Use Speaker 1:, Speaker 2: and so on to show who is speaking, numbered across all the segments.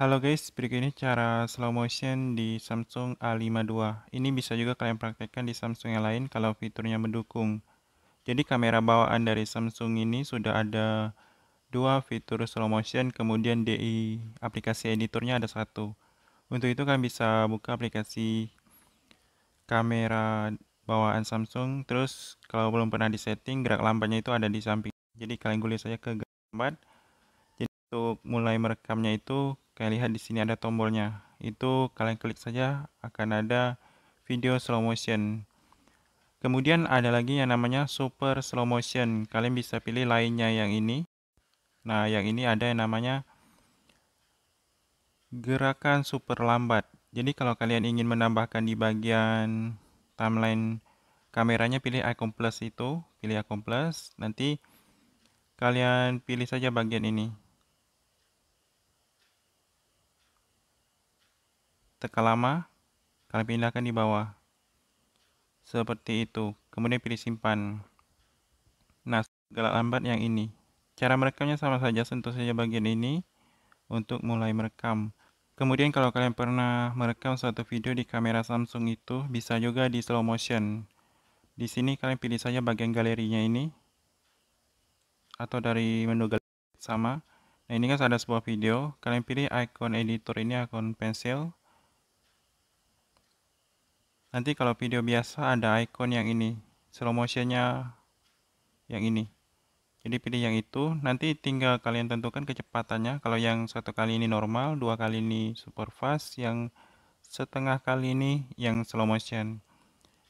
Speaker 1: Halo guys, berikut ini cara slow motion di Samsung A52. Ini bisa juga kalian praktekkan di Samsung yang lain kalau fiturnya mendukung. Jadi kamera bawaan dari Samsung ini sudah ada dua fitur slow motion, kemudian DI aplikasi editornya ada satu. Untuk itu kalian bisa buka aplikasi kamera bawaan Samsung, terus kalau belum pernah di setting gerak lampanya itu ada di samping. Jadi kalian gulir saja ke gambar. Jadi untuk mulai merekamnya itu kalian lihat di sini ada tombolnya. Itu kalian klik saja akan ada video slow motion. Kemudian ada lagi yang namanya super slow motion. Kalian bisa pilih lainnya yang ini. Nah, yang ini ada yang namanya gerakan super lambat. Jadi kalau kalian ingin menambahkan di bagian timeline kameranya pilih icon plus itu, pilih icon plus. Nanti kalian pilih saja bagian ini. tekan lama, kalian pindahkan di bawah. Seperti itu. Kemudian pilih simpan. Nah, gelap lambat yang ini. Cara merekamnya sama saja, sentuh saja bagian ini untuk mulai merekam. Kemudian kalau kalian pernah merekam suatu video di kamera Samsung itu, bisa juga di slow motion. Di sini kalian pilih saja bagian galerinya ini, atau dari menu galeri sama. Nah ini kan ada sebuah video, kalian pilih icon editor ini, icon pensil, Nanti kalau video biasa ada icon yang ini, slow motionnya yang ini. Jadi pilih yang itu, nanti tinggal kalian tentukan kecepatannya. Kalau yang satu kali ini normal, dua kali ini super fast, yang setengah kali ini yang slow motion.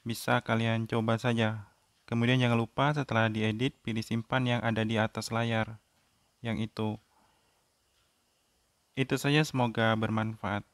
Speaker 1: Bisa kalian coba saja. Kemudian jangan lupa setelah diedit, pilih simpan yang ada di atas layar. Yang itu. Itu saja semoga bermanfaat.